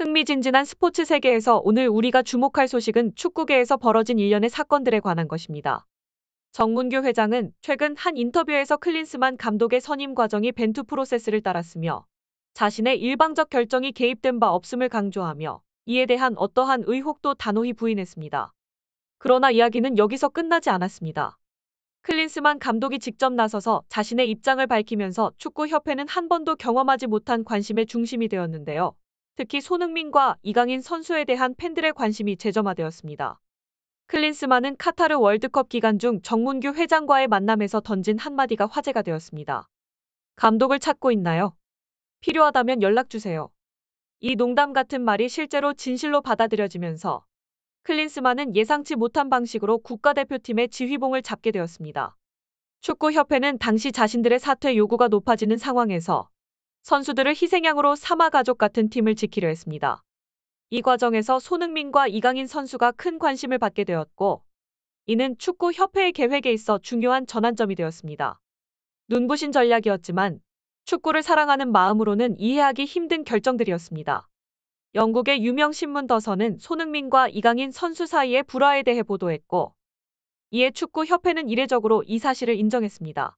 흥미진진한 스포츠 세계에서 오늘 우리가 주목할 소식은 축구계에서 벌어진 일련의 사건들에 관한 것입니다. 정문규 회장은 최근 한 인터뷰에서 클린스만 감독의 선임 과정이 벤투 프로세스를 따랐으며 자신의 일방적 결정이 개입된 바 없음을 강조하며 이에 대한 어떠한 의혹도 단호히 부인했습니다. 그러나 이야기는 여기서 끝나지 않았습니다. 클린스만 감독이 직접 나서서 자신의 입장을 밝히면서 축구협회는 한 번도 경험하지 못한 관심의 중심이 되었는데요. 특히 손흥민과 이강인 선수에 대한 팬들의 관심이 재점화되었습니다. 클린스만은 카타르 월드컵 기간 중 정문규 회장과의 만남에서 던진 한마디가 화제가 되었습니다. 감독을 찾고 있나요? 필요하다면 연락주세요. 이 농담 같은 말이 실제로 진실로 받아들여지면서 클린스만은 예상치 못한 방식으로 국가대표팀의 지휘봉을 잡게 되었습니다. 축구협회는 당시 자신들의 사퇴 요구가 높아지는 상황에서 선수들을 희생양으로 삼아 가족 같은 팀을 지키려 했습니다. 이 과정에서 손흥민과 이강인 선수가 큰 관심을 받게 되었고 이는 축구협회의 계획에 있어 중요한 전환점이 되었습니다. 눈부신 전략이었지만 축구를 사랑하는 마음으로는 이해하기 힘든 결정들이었습니다. 영국의 유명 신문 더선은 손흥민과 이강인 선수 사이의 불화에 대해 보도했고 이에 축구협회는 이례적으로 이 사실을 인정했습니다.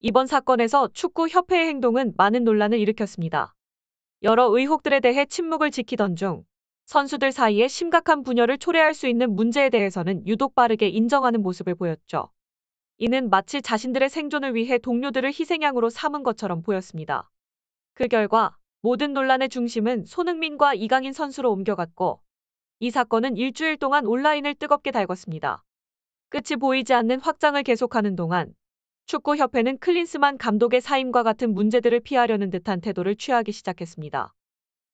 이번 사건에서 축구협회의 행동은 많은 논란을 일으켰습니다. 여러 의혹들에 대해 침묵을 지키던 중 선수들 사이에 심각한 분열을 초래할 수 있는 문제에 대해서는 유독 빠르게 인정하는 모습을 보였죠. 이는 마치 자신들의 생존을 위해 동료들을 희생양으로 삼은 것처럼 보였습니다. 그 결과 모든 논란의 중심은 손흥민과 이강인 선수로 옮겨갔고 이 사건은 일주일 동안 온라인을 뜨겁게 달궜습니다. 끝이 보이지 않는 확장을 계속하는 동안 축구협회는 클린스만 감독의 사임과 같은 문제들을 피하려는 듯한 태도를 취하기 시작했습니다.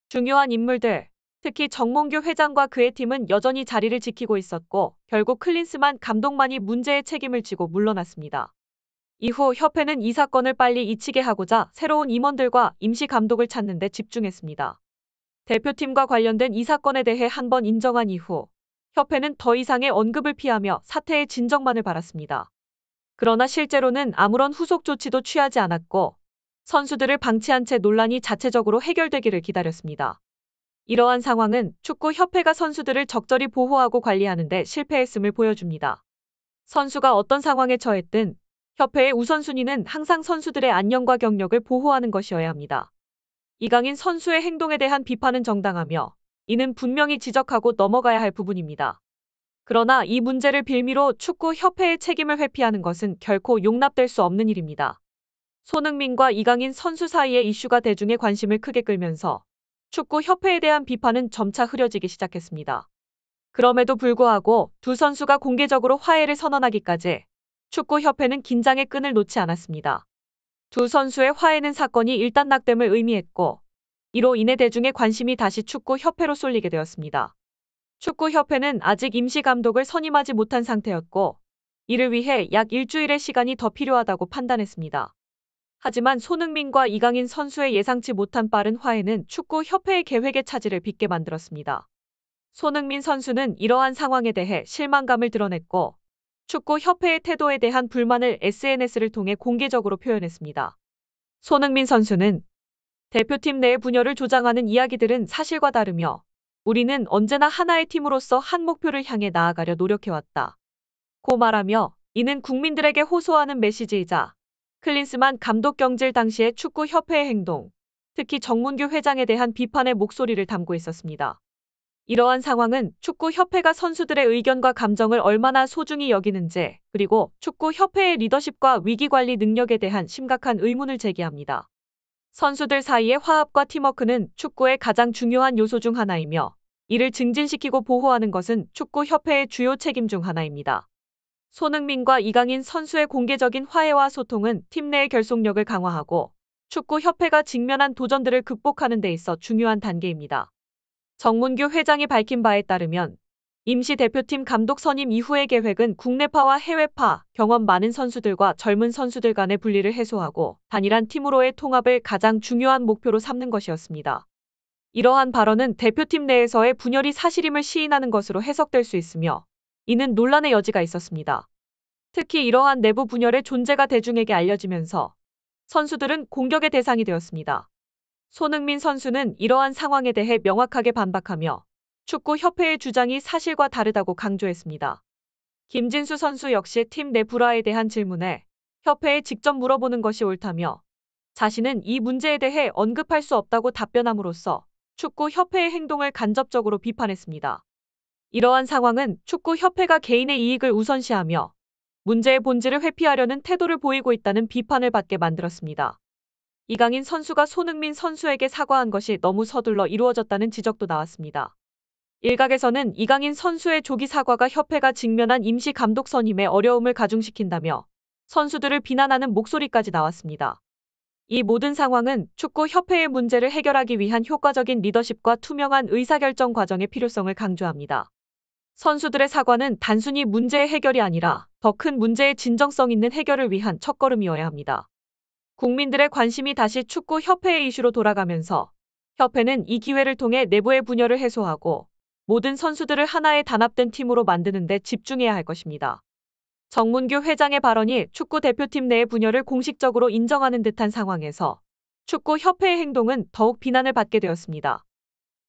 중요한 인물들, 특히 정몽규 회장과 그의 팀은 여전히 자리를 지키고 있었고 결국 클린스만 감독만이 문제의 책임을 지고 물러났습니다. 이후 협회는 이 사건을 빨리 잊히게 하고자 새로운 임원들과 임시 감독을 찾는 데 집중했습니다. 대표팀과 관련된 이 사건에 대해 한 번 인정한 이후 협회는 더 이상의 언급을 피하며 사태의 진정만을 바랐습니다. 그러나 실제로는 아무런 후속 조치도 취하지 않았고 선수들을 방치한 채 논란이 자체적으로 해결되기를 기다렸습니다. 이러한 상황은 축구협회가 선수들을 적절히 보호하고 관리하는 데 실패했음을 보여줍니다. 선수가 어떤 상황에 처했든 협회의 우선순위는 항상 선수들의 안녕과 경력을 보호하는 것이어야 합니다. 이강인 선수의 행동에 대한 비판은 정당하며 이는 분명히 지적하고 넘어가야 할 부분입니다. 그러나 이 문제를 빌미로 축구협회의 책임을 회피하는 것은 결코 용납될 수 없는 일입니다. 손흥민과 이강인 선수 사이의 이슈가 대중의 관심을 크게 끌면서 축구협회에 대한 비판은 점차 흐려지기 시작했습니다. 그럼에도 불구하고 두 선수가 공개적으로 화해를 선언하기까지 축구협회는 긴장의 끈을 놓지 않았습니다. 두 선수의 화해는 사건이 일단락됨을 의미했고 이로 인해 대중의 관심이 다시 축구협회로 쏠리게 되었습니다. 축구협회는 아직 임시감독을 선임하지 못한 상태였고 이를 위해 약 일주일의 시간이 더 필요하다고 판단했습니다. 하지만 손흥민과 이강인 선수의 예상치 못한 빠른 화해는 축구협회의 계획에 차질을 빚게 만들었습니다. 손흥민 선수는 이러한 상황에 대해 실망감을 드러냈고 축구협회의 태도에 대한 불만을 SNS를 통해 공개적으로 표현했습니다. 손흥민 선수는 대표팀 내의 분열을 조장하는 이야기들은 사실과 다르며 우리는 언제나 하나의 팀으로서 한 목표를 향해 나아가려 노력해왔다. 고 말하며 이는 국민들에게 호소하는 메시지이자 클린스만 감독 경질 당시의 축구협회의 행동, 특히 정문규 회장에 대한 비판의 목소리를 담고 있었습니다. 이러한 상황은 축구협회가 선수들의 의견과 감정을 얼마나 소중히 여기는지, 그리고 축구협회의 리더십과 위기관리 능력에 대한 심각한 의문을 제기합니다. 선수들 사이의 화합과 팀워크는 축구의 가장 중요한 요소 중 하나이며 이를 증진시키고 보호하는 것은 축구협회의 주요 책임 중 하나입니다. 손흥민과 이강인 선수의 공개적인 화해와 소통은 팀 내의 결속력을 강화하고 축구협회가 직면한 도전들을 극복하는 데 있어 중요한 단계입니다. 정문규 회장이 밝힌 바에 따르면 임시 대표팀 감독 선임 이후의 계획은 국내파와 해외파, 경험 많은 선수들과 젊은 선수들 간의 분리를 해소하고 단일한 팀으로의 통합을 가장 중요한 목표로 삼는 것이었습니다. 이러한 발언은 대표팀 내에서의 분열이 사실임을 시인하는 것으로 해석될 수 있으며 이는 논란의 여지가 있었습니다. 특히 이러한 내부 분열의 존재가 대중에게 알려지면서 선수들은 공격의 대상이 되었습니다. 손흥민 선수는 이러한 상황에 대해 명확하게 반박하며 축구협회의 주장이 사실과 다르다고 강조했습니다. 김진수 선수 역시 팀 내 불화에 대한 질문에 협회에 직접 물어보는 것이 옳다며 자신은 이 문제에 대해 언급할 수 없다고 답변함으로써 축구협회의 행동을 간접적으로 비판했습니다. 이러한 상황은 축구협회가 개인의 이익을 우선시하며 문제의 본질을 회피하려는 태도를 보이고 있다는 비판을 받게 만들었습니다. 이강인 선수가 손흥민 선수에게 사과한 것이 너무 서둘러 이루어졌다는 지적도 나왔습니다. 일각에서는 이강인 선수의 조기 사과가 협회가 직면한 임시 감독 선임에 어려움을 가중시킨다며 선수들을 비난하는 목소리까지 나왔습니다. 이 모든 상황은 축구 협회의 문제를 해결하기 위한 효과적인 리더십과 투명한 의사결정 과정의 필요성을 강조합니다. 선수들의 사과는 단순히 문제의 해결이 아니라 더 큰 문제의 진정성 있는 해결을 위한 첫걸음이어야 합니다. 국민들의 관심이 다시 축구 협회의 이슈로 돌아가면서 협회는 이 기회를 통해 내부의 분열을 해소하고 모든 선수들을 하나의 단합된 팀으로 만드는 데 집중해야 할 것입니다. 정문규 회장의 발언이 축구 대표팀 내의 분열을 공식적으로 인정하는 듯한 상황에서 축구협회의 행동은 더욱 비난을 받게 되었습니다.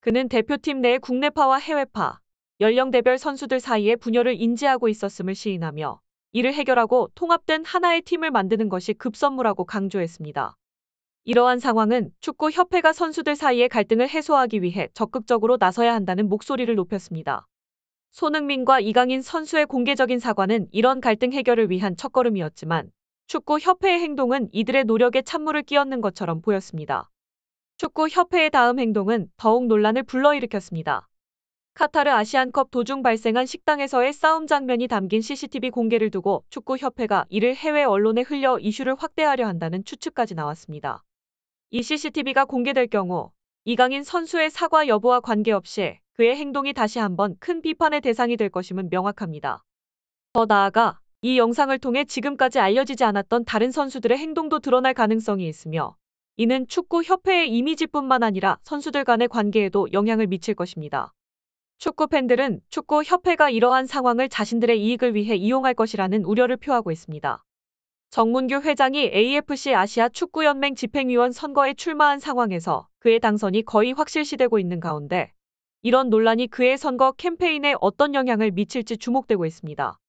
그는 대표팀 내의 국내파와 해외파, 연령대별 선수들 사이의 분열을 인지하고 있었음을 시인하며 이를 해결하고 통합된 하나의 팀을 만드는 것이 급선무라고 강조했습니다. 이러한 상황은 축구협회가 선수들 사이의 갈등을 해소하기 위해 적극적으로 나서야 한다는 목소리를 높였습니다. 손흥민과 이강인 선수의 공개적인 사과는 이런 갈등 해결을 위한 첫걸음이었지만 축구협회의 행동은 이들의 노력에 찬물을 끼얹는 것처럼 보였습니다. 축구협회의 다음 행동은 더욱 논란을 불러일으켰습니다. 카타르 아시안컵 도중 발생한 식당에서의 싸움 장면이 담긴 CCTV 공개를 두고 축구협회가 이를 해외 언론에 흘려 이슈를 확대하려 한다는 추측까지 나왔습니다. 이 CCTV가 공개될 경우 이강인 선수의 사과 여부와 관계없이 그의 행동이 다시 한번 큰 비판의 대상이 될 것임은 명확합니다. 더 나아가 이 영상을 통해 지금까지 알려지지 않았던 다른 선수들의 행동도 드러날 가능성이 있으며 이는 축구협회의 이미지뿐만 아니라 선수들 간의 관계에도 영향을 미칠 것입니다. 축구 팬들은 축구협회가 이러한 상황을 자신들의 이익을 위해 이용할 것이라는 우려를 표하고 있습니다. 정문규 회장이 AFC 아시아 축구연맹 집행위원 선거에 출마한 상황에서 그의 당선이 거의 확실시되고 있는 가운데 이런 논란이 그의 선거 캠페인에 어떤 영향을 미칠지 주목되고 있습니다.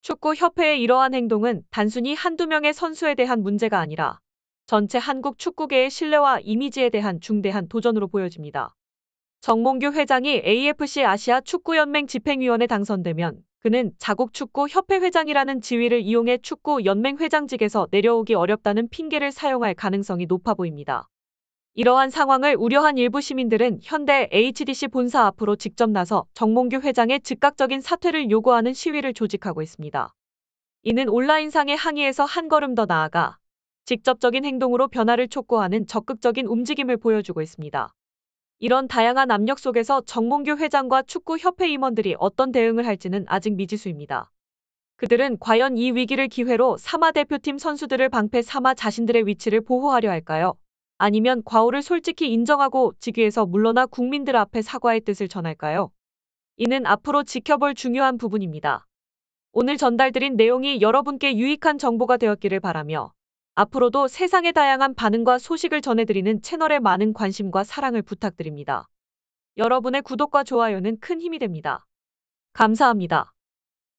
축구협회의 이러한 행동은 단순히 한두 명의 선수에 대한 문제가 아니라 전체 한국 축구계의 신뢰와 이미지에 대한 중대한 도전으로 보여집니다. 정몽규 회장이 AFC 아시아 축구연맹 집행위원에 당선되면 그는 자국축구협회 회장이라는 지위를 이용해 축구 연맹 회장직에서 내려오기 어렵다는 핑계를 사용할 가능성이 높아 보입니다. 이러한 상황을 우려한 일부 시민들은 현대 HDC 본사 앞으로 직접 나서 정몽규 회장의 즉각적인 사퇴를 요구하는 시위를 조직하고 있습니다. 이는 온라인상의 항의에서 한 걸음 더 나아가 직접적인 행동으로 변화를 촉구하는 적극적인 움직임을 보여주고 있습니다. 이런 다양한 압력 속에서 정몽규 회장과 축구협회 임원들이 어떤 대응을 할지는 아직 미지수입니다. 그들은 과연 이 위기를 기회로 사마 대표팀 선수들을 방패 삼아 자신들의 위치를 보호하려 할까요? 아니면 과오를 솔직히 인정하고 직위에서 물러나 국민들 앞에 사과의 뜻을 전할까요? 이는 앞으로 지켜볼 중요한 부분입니다. 오늘 전달드린 내용이 여러분께 유익한 정보가 되었기를 바라며 앞으로도 세상의 다양한 반응과 소식을 전해드리는 채널에 많은 관심과 사랑을 부탁드립니다. 여러분의 구독과 좋아요는 큰 힘이 됩니다. 감사합니다.